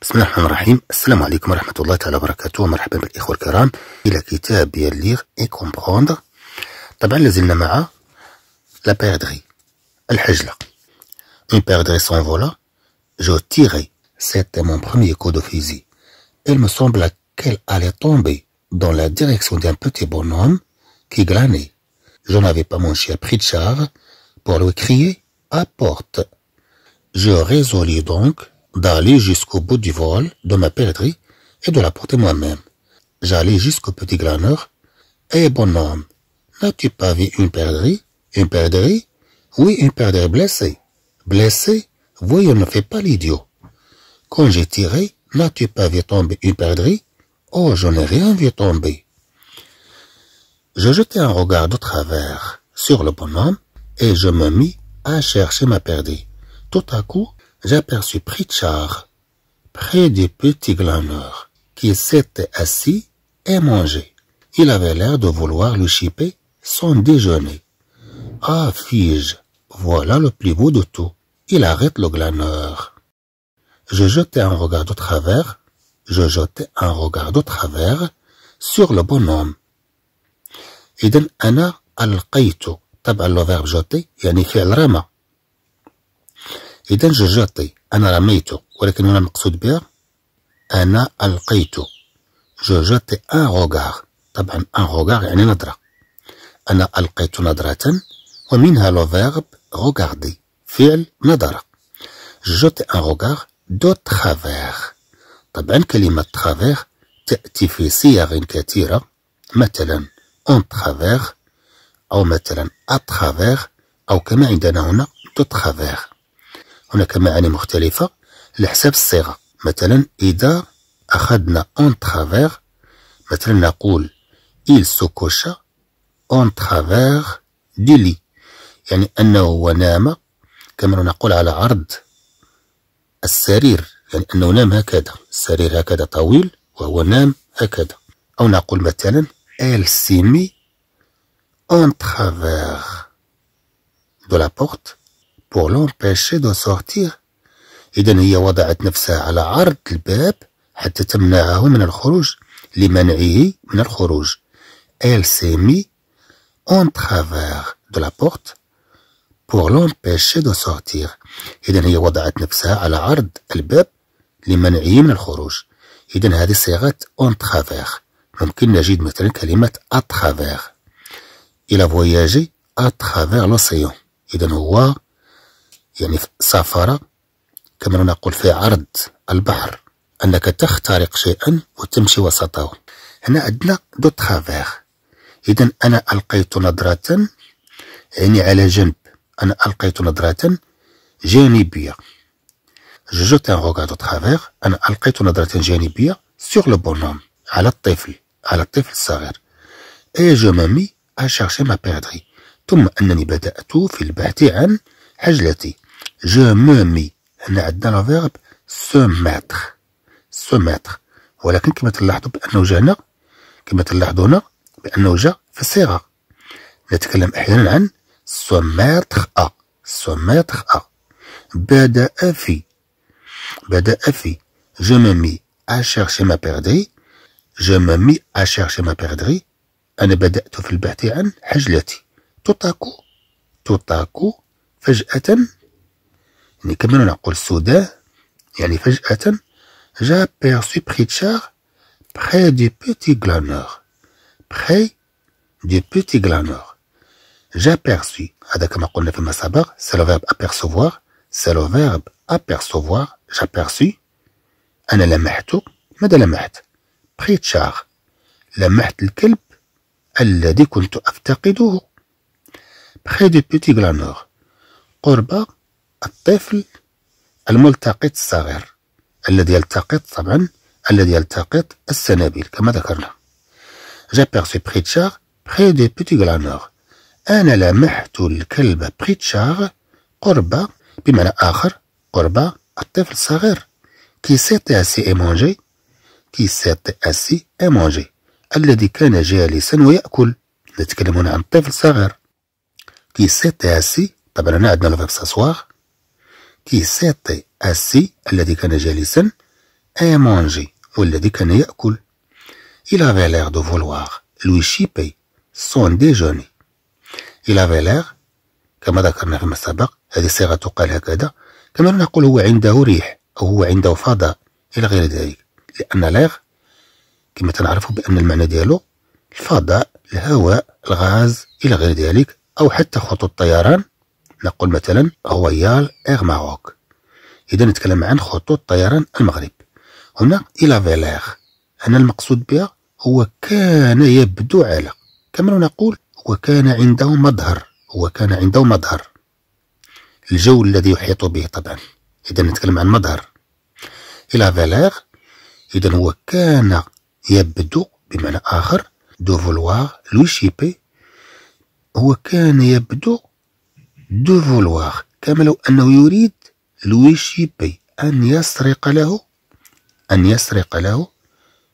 Bismillah ar-Rahman ar-Rahim Assalamu alaikum wa rahmatullahi wa barakatuhu marahmim bil ikhwal karam il a quitté à et comprendre tabal la m'a ma'a la perdrie al hajla une perdrie sans volat je tirai c'était mon premier coup de physique il me semble qu'elle allait tomber dans la direction d'un petit bonhomme qui glanait je n'avais pas mon chien pris de char pour le crier apporte je résolai donc d'aller jusqu'au bout du vol de ma perdrix et de la porter moi-même. J'allais jusqu'au petit glaneur. Eh bonhomme, n'as-tu pas vu une perdrix Une perdrix Oui, une perdrix blessée. Blessée Voyons, ne fais pas l'idiot. Quand j'ai tiré, n'as-tu pas vu tomber une perdrix Oh, je n'ai rien vu tomber. Je jetai un regard de travers sur le bonhomme et je me mis à chercher ma perdrix. Tout à coup, j'aperçus Pritchard près du petit glaneur, qui s'était assis et mangé. Il avait l'air de vouloir lui chipper son déjeuner. Ah, fige voilà le plus beau de tout. Il arrête le glaneur. Je jetai un regard de travers, je jetai un regard de travers sur le bonhomme. إذا جرجعتي أنا رميت ولكن هنا المقصود بها أنا ألقيت جرجعتي أن غوغار طبعا أن غوغار يعني نظرة أنا ألقيت نظرة ومنها لو فيرب غوغاردي فعل نظرة جوتي أن غوغار دو تخافيغ طبعا كلمة تخافيغ تأتي في صيغ كثيرة مثلا اون تخافيغ أو مثلا اتخافير أو كما عندنا هنا دو تخافير هناك معاني مختلفة لحسب الصيغة مثلا إذا أخذنا أون ترافير مثلا نقول إل سوكوشا أون ترافير لي يعني أنه هو نام كما نقول على عرض السرير يعني أنه نام هكذا السرير هكذا طويل وهو نام هكذا أو نقول مثلا إل سيمي أون ترافير دو لا بور لومبيشي دو سوغتيغ إذا هي وضعت نفسها على عرض الباب حتى تمنعه من الخروج لمنعه من الخروج إل سي مي أون travers دو لابورت بور pour دو de إذا هي وضعت نفسها على عرض الباب لمنعه من الخروج إذا هذه صيغة أون travers ممكن نجد مثلا كلمة à إلى فواياجي a لوسيون إذا هو يعني سافر كما نقول في عرض البحر أنك تخترق شيئا وتمشي وسطه هنا عندنا دو ترافير إذا أنا ألقيت نظرة يعني على جنب أنا ألقيت نظرة جانبية جوت ان روغار دو ترافير أنا ألقيت نظرة جانبية سور لو بونوم على الطفل على الطفل الصغير اي جو مامي اشارشي ما بيردري ثم انني بدات في البحث عن حجلتي جو مو مي هنا عندنا فيرب سو ماتر سو ماتر ولكن كما تلاحظوا بانه جا هنا كما تلاحظوا هنا بانه جا في الصيغه نتكلم احيانا عن سو ماتر ا سو ماتر ا بدا في بدا في je me مي à chercher ma perdrix je me مي à chercher ma perdrix أنا بدأت في البحث عن حجلتي توتاكو توتاكو فجأة ni comment on a dit soudain, il fait attention. J'ai aperçu Richard près du petit glaner, près du petit glaner. J'ai aperçu. Adakah makonèv ma sabar, c'est le verbe apercevoir, c'est le verbe apercevoir. J'ai aperçu. Anne la maitre, madame la maitre. Richard, la maitre le chien, elle découle de la queue du chien. Près du petit glaner. الطفل الملتقط الصغير الذي يلتقط طبعا الذي يلتقط السنابل كما ذكرنا جابيرسي بريتشار بري دي بيتي غلانور أنا لمحت الكلب بريتشار قرب بمعنى آخر قرب الطفل الصغير كي سيتي أسي اي مونجي كي سيتي أسي اي مونجي الذي كان جالسا ويأكل نتكلم هنا عن طفل صغير كي سيتي أسي طبعا هنا عندنا لو ساسواغ كي سيطي أسي الذي كان جالسا أي مانجي والذي كان يأكل Il فالير دو فولوار لوي شيبي سون son déjeuner. Il avait كما ذكرنا فيما سبق هذه الصيغة تقال هكذا كما نقول هو عنده ريح أو هو عنده فضاء إلى غير ذلك لأن لاغ كما تنعرف بأن المعنى ديالو الفضاء الهواء الغاز إلى غير ذلك أو حتى خطوط الطيران نقول مثلا رويال اير ماروك إذا نتكلم عن خطوط طيران المغرب هنا إلى فيلير أنا المقصود بها هو كان يبدو على كما نقول هو كان عنده مظهر هو كان عنده مظهر الجو الذي يحيط به طبعا إذا نتكلم عن مظهر إلى فيلير إذا هو كان يبدو بمعنى آخر دو فولوار لوي شيبي هو كان يبدو دو فولواغ كما لو أنه يريد لوي شيبي أن يسرق له أن يسرق له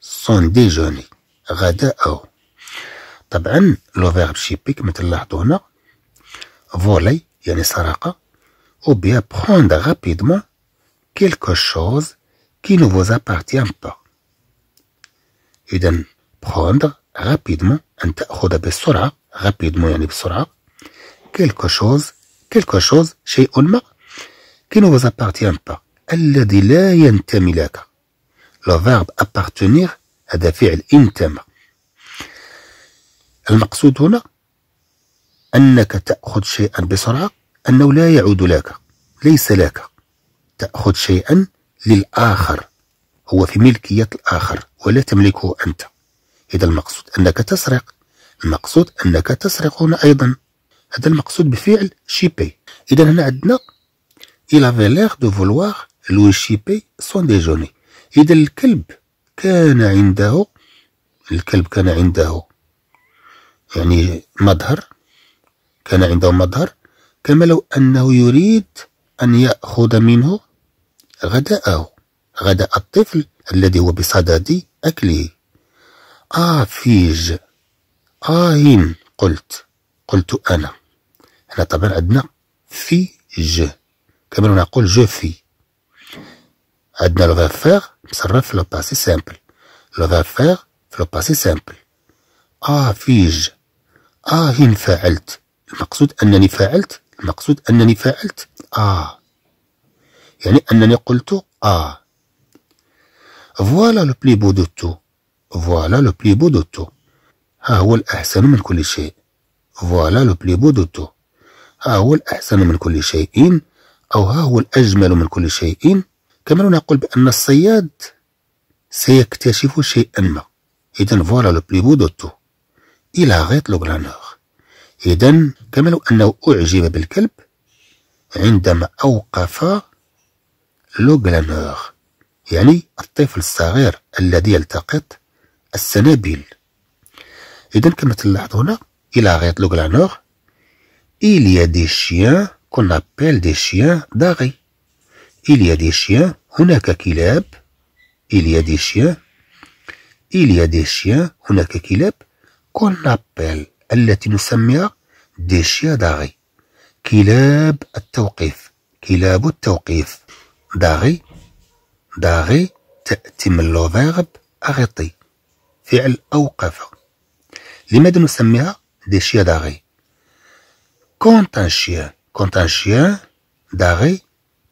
سون ديجوني غداءه طبعا لو فيرب شيبي كما تلاحظوا هنا فولي يعني سرقة أو بيا بخوند غابيدمون كيلكو شوز كي نو فوز أبارتيان با إذا بخوند غابيدمون أن تأخذ بسرعة غابيدمون يعني بسرعة كيلكو شوز quelque chose, شيء ما, qui ne vous appartient pas, الذي لا ينتمي لك. Le verbe appartenir هذا فعل انتمى. المقصود هنا أنك تأخذ شيئا بسرعة أنه لا يعود لك ليس لك تأخذ شيئا للآخر هو في ملكية الآخر ولا تملكه أنت إذا المقصود أنك تسرق المقصود أنك تسرق هنا أيضا هذا المقصود بفعل شيبي اذا هنا عندنا الى avait دو فولوار لو شيبي سون ديجوني اذا الكلب كان عنده الكلب كان عنده يعني مظهر كان عنده مظهر كما لو انه يريد ان ياخذ منه غداءه غداء الطفل الذي هو بصدد اكله آفيج آه آهين آه، قلت قلت أنا احنا طبعا عندنا في جو كما نقول جو في عندنا لو فير مصرف في لو باسي سامبل لو فير في لو باسي سامبل اه فيج اه إن فعلت المقصود أنني فعلت المقصود أنني فعلت آه يعني أنني قلت آه فوالا لو بلي بو دو تو فوالا لو بلي بو دو تو ها هو الأحسن من كل شيء فوالا لو بلي بو دو تو ها هو الأحسن من كل شيء أو ها هو الأجمل من كل شيء كما نقول بأن الصياد سيكتشف شيئا ما إذا فوالا لو بلي بو دوتو إلى غيط لو غرانور إذا كما لو أنه أعجب بالكلب عندما أوقف لو غرانور يعني الطفل الصغير الذي يلتقط السنابل إذا كما تلاحظ هنا إلى غيط لو غرانور Il y a des chiens qu'on appelle des chiens d'arrêt. Il y a des chiens, on a كلاب. Il y a des chiens. Il y a des chiens, on a كلاب qu'on appelle التي نسميها des chiens d'arrêt. كلاب التوقيف. كلاب التوقيف. d'arrêt. d'arrêt تأتي من لو فيرب أغطي. فعل أوقف. لماذا نسميها des chiens d'arrêt؟ un chien d'arrêt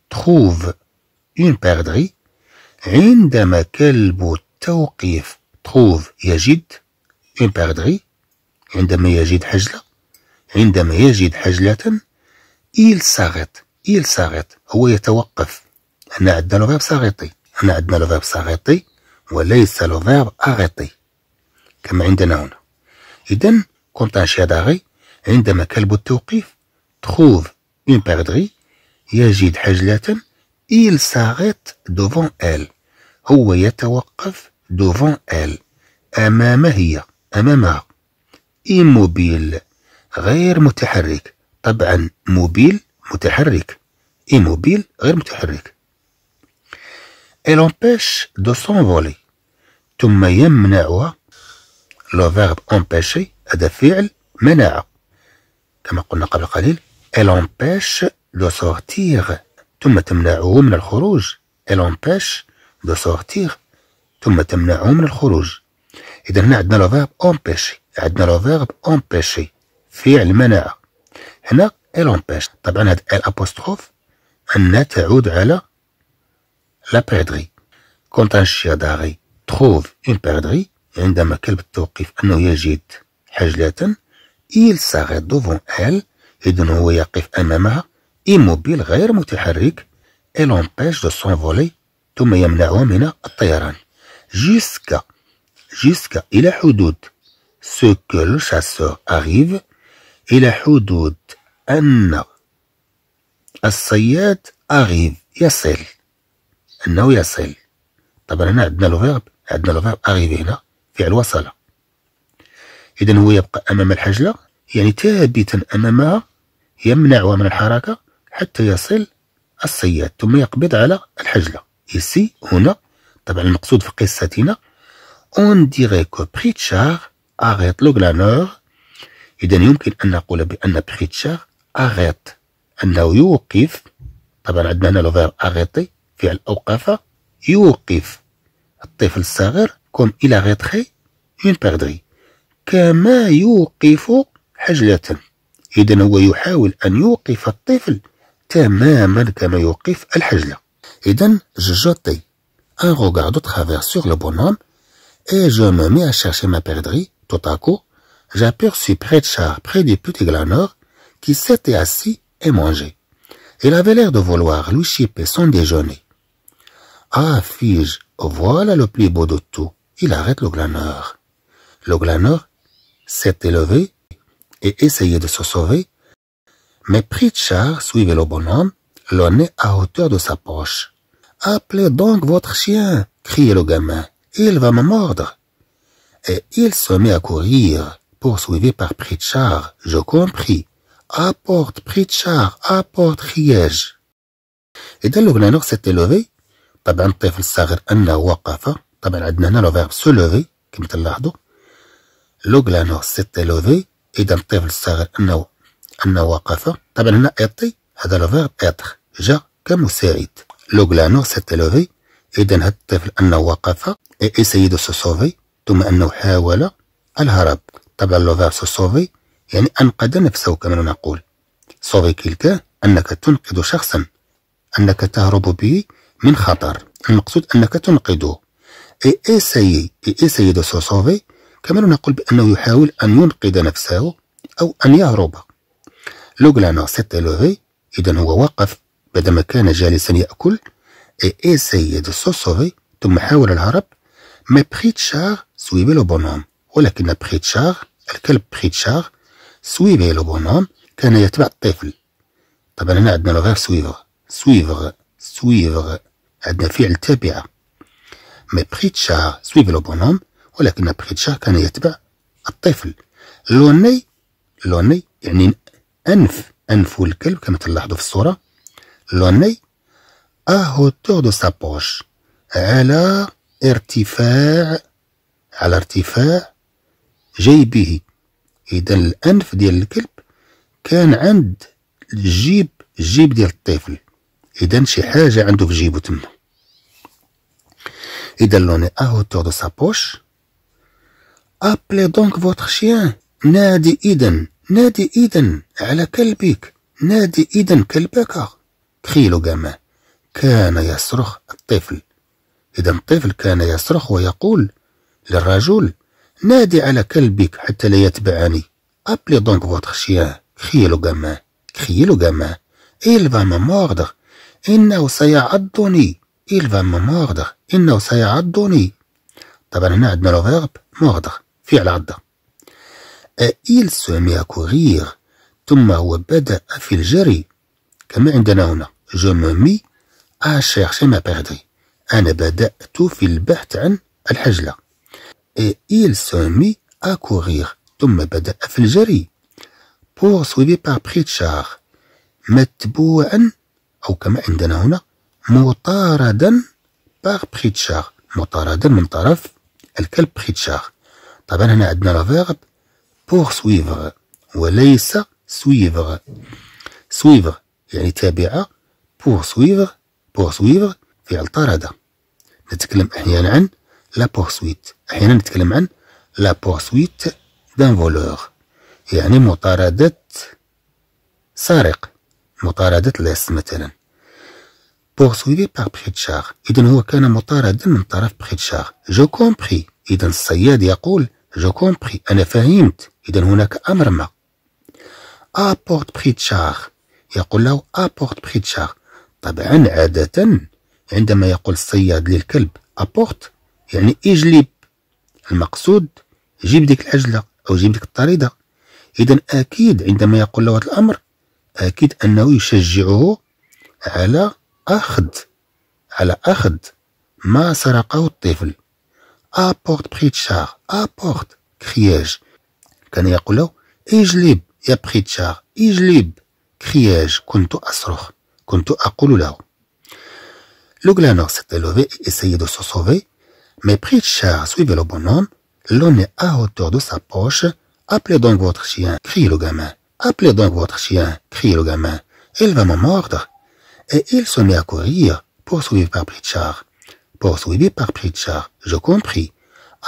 trouve une perdrix عندما كلب التوقيف trouve يجد une perdrix عندما يجد حجلة عندما يجد حجلة il s'arrête il s'arrête هو يتوقف هنا عندنا لو فيرب s'arrêter هنا عندنا لو فيرب s'arrêter وليس لو فيرب arrêter كما عندنا هنا إذا كونتاجيا داغي عندما كلب التوقيف تخوض اون بيردري يجد حجلة إل ساغيت دوفون إل هو يتوقف دوفون إل أمام هي أمامها إيموبيل غير متحرك طبعا موبيل متحرك إيموبيل غير متحرك إل أمبيش دو سونفولي ثم يمنعها لو فيرب أمبيشي هذا فعل مناعه كما قلنا قبل قليل elle empêche de sortir ثم تمنعه من الخروج elle empêche de sortir ثم تمنعه من الخروج إذا هنا عندنا لو فيرب empêcher عندنا لو فيرب empêcher فعل منع هنا elle empêche طبعا هاد ال ابوستروف أنها تعود على لا بيردري كونت ان داري تخوف اون بيردري عندما كلب التوقيف أنه يجد حجلة إيل s'arrête دوفون إل إذن هو يقف أمامها إيموبيل غير متحرك et أمبيش دو سونفولي ثم يمنعها من الطيران جيسكا جيسكا إلى حدود سوكو لو شاسور أغيف إلى حدود أن الصياد أغيف يصل أنه يصل طبعا هنا عندنا لو فيرب عندنا لو فيرب أغيف هنا فعل وصل إذا هو يبقى أمام الحجلة يعني ثابتا أمامها يمنعها من الحركة حتى يصل الصياد ثم يقبض على الحجلة ici هنا طبعا المقصود في قصتنا on dirait que Pritchard arrête le glaneur إذا يمكن أن نقول بأن بريتشار أغيط أنه يوقف طبعا عندنا هنا لو فير أغيطي فعل أوقف يوقف الطفل الصغير كوم إلى غيطخي اون بيردري Et يوقف حجلة un regard de travers sur le bonhomme et je me mis à chercher ma perdrix. Tout à coup, j'aperçus Char près du petit glaneur qui s'était assis et mangé. »« Il avait l'air de vouloir lui chipper son déjeuner. Ah, fis voilà le plus beau de tout. Il arrête le glanor. Le glaneur s'est élevé et essayait de se sauver, mais Pritchard suivait le bonhomme, le nez à hauteur de sa poche. Appelez donc votre chien, criait le gamin, il va me mordre. Et il se met à courir, poursuivi par Pritchard, je compris. Apporte, Pritchard, apporte, criai-je. alors اللبناني s'est élevé طبعا الطفل الصغير وقف عندنا هنا لوغلانو سيتي لوذي إذا الطفل الصغير أنه أنه وقف طبعا هنا إيطي هذا الفيرب ايتر جا كمساعد لوغلانو سيتي لوذي إذا هذا الطفل أنه وقف إيسيي دو سوفي ثم أنه حاول الهرب طبعا لوفير سوفي يعني أنقذ نفسه كما نقول سوفي كيلكا أنك تنقذ شخصا أنك تهرب به من خطر المقصود أنك تنقذه اي اي سي دو سو سوفي كما نقول بأنه يحاول أن ينقذ نفسه أو أن يهرب لوغلانا سيت لوفي إذا هو وقف بعدما كان جالسا يأكل إي essayé دو se sauver ثم حاول الهرب مي بخيتشار سويبي لو بونوم ولكن بخيتشار الكلب بخيتشار سويبي لو بونوم كان يتبع الطفل طبعا هنا عندنا غير سويفغ سويفغ سويفغ عندنا فعل تابعة مي بخيتشار سويفي لو بونوم ولكن بريتشا كان يتبع الطفل لوني لوني يعني أنف أنف الكلب كما تلاحظوا في الصورة لوني اهو تور دو سابوش على ارتفاع على ارتفاع جيبه إذا الأنف ديال الكلب كان عند الجيب الجيب ديال الطفل إذا شي حاجة عنده في جيبو تما إذا لوني اهو تور دو سابوش أبلي دونك فوتخ شيان نادي إذن نادي إذن على كلبك نادي إذن كلبك كخيلو جمع كان يصرخ الطفل إذا الطفل كان يصرخ ويقول للرجل نادي على كلبك حتى لا يتبعني أبلي دونك فوتر شيان كخيلو جمع كخيلو جمع إل فا موردر إنه سيعضني إل فا موردر إنه سيعضني طبعا هنا عندنا لو فيرب موردر في العضة آه، أيل met à ثم هو بدأ في الجري كما عندنا هنا جو مومي mis à chercher أنا بدأت في البحث عن الحجلة إيل سومي أكوغير ثم بدأ في الجري poursuivi بار بريتشار متبوعا أو كما عندنا هنا مطاردا بار بريتشار مطاردا من طرف الكلب بريتشار طبعا هنا عندنا الفيرب بور سويفغ وليس سويفغ سويفغ يعني تابعة بور سويفغ بور سويفغ فعل طرد نتكلم أحيانا عن لا بورسويت أحيانا نتكلم عن لا بورسويت دان فولور يعني مطاردة سارق مطاردة لص مثلا بورسويفي باغ بخيتشار إذا هو كان مطاردا من طرف بخيتشار جو كومبخي إذا الصياد يقول جو كومبري أنا فهمت إذا هناك أمر ما أبورت بريتشار يقول له أبورت بريتشار طبعا عادة عندما يقول الصياد للكلب أبورت يعني اجلب المقصود جيب ديك العجلة أو جيب ديك الطريدة إذا أكيد عندما يقول له هذا الأمر أكيد أنه يشجعه على أخذ على أخذ ما سرقه الطفل apporte Pritchard, apporte, criai-je. il Ijlib, Pritchard !»« criai-je, كنت أصرخ Kunto a Le glaneur s'était levé et essayait de se sauver, mais Pritchard suivait le bonhomme, L'on est à hauteur de sa poche. Appelez donc votre chien, crie le gamin. Appelez donc votre chien, crie le gamin. Il va me mordre. Et il se met à courir, pour par Pritchard poursuivi par Pritchard. Je compris.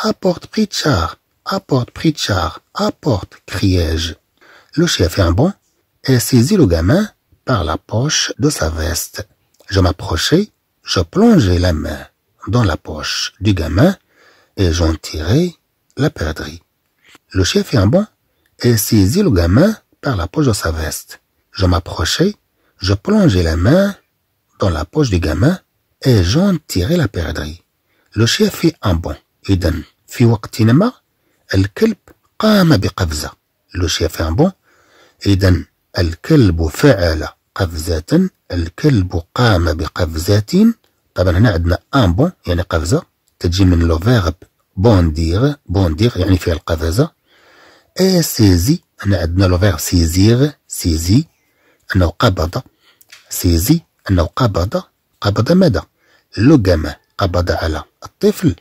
Apporte Pritchard, apporte Pritchard, apporte, criai-je. Le chef est un bon et saisit le gamin par la poche de sa veste. Je m'approchai, je plongeai la main dans la poche du gamin et j'en tirai la perdrix. Le chef fait un bond et saisit le gamin par la poche de sa veste. Je m'approchai, je plongeai la main dans la poche du gamin اي جون تيغي لابيردري لو شيف في أن بون إذا في وقت ما الكلب قام بقفزة لو في أن بون إذا الكلب فعل قفزة الكلب قام بقفزة طبعا هنا عندنا أن بون يعني قفزة تجي من لو فيرب بونديغ بونديغ يعني فعل القفزه اي سيزي هنا عندنا لو فيرب سيزير سيزي أنه قبض سيزي أنه قبض قبض ماذا؟ لوغاما قبض على الطفل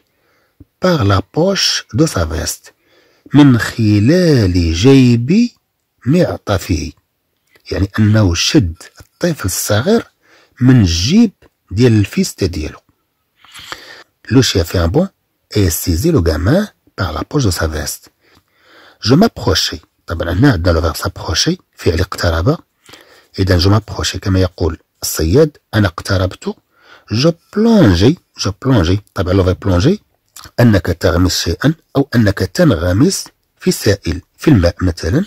باغ لا بوش دو سافيست من خلال جيب معطفه يعني انه شد الطفل الصغير من الجيب ديال الفيست ديالو لو شيفان بون اي سيزي لو جامان باغ لا بوش دو سا فيست جو مابروشي طبعا هنا عندنا لو فيرب سابروشي فعل اقترب اذا جو مابروشي كما يقول الصياد انا اقتربت جو بلونجي جو بلونجي طبعا لو في بلونجي انك تغمس شيئا او انك تنغمس في السائل في الماء مثلا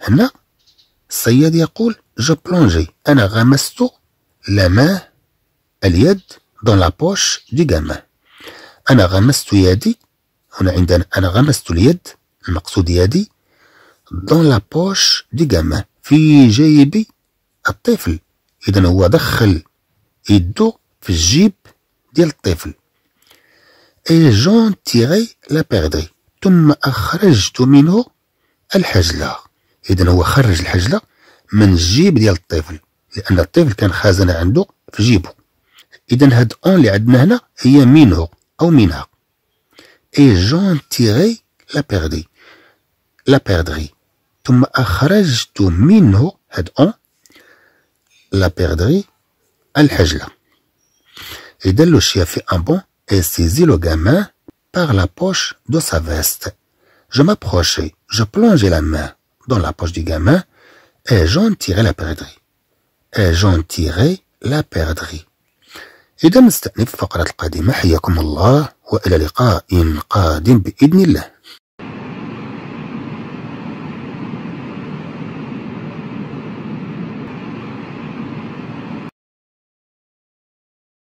هنا الصياد يقول جو بلونجي انا غمست لما اليد دون لا بوش دي جاما انا غمست يدي هنا عندنا انا غمست اليد المقصود يدي دون لا بوش دي جاما في جيبي الطفل اذا هو دخل يدو في الجيب ديال الطفل اي جون تيغي لا بيردي ثم اخرجت منه الحجله اذا هو خرج الحجله من الجيب ديال الطفل لان الطفل كان خازن عنده في جيبه اذا هاد اون اللي عندنا هنا هي منه او منها اي جون تيغي لا بيردي لا بيردي ثم اخرجت منه هاد اون la perdrix, Al-Hajla. Et dès le chien fait un bond et saisit le gamin par la poche de sa veste. Je m'approchai, je plongeai la main dans la poche du gamin et j'en tirai la perdrix. Et j'en tirai la perdrix. إذا نستأنف القادمة حياكم الله وإلى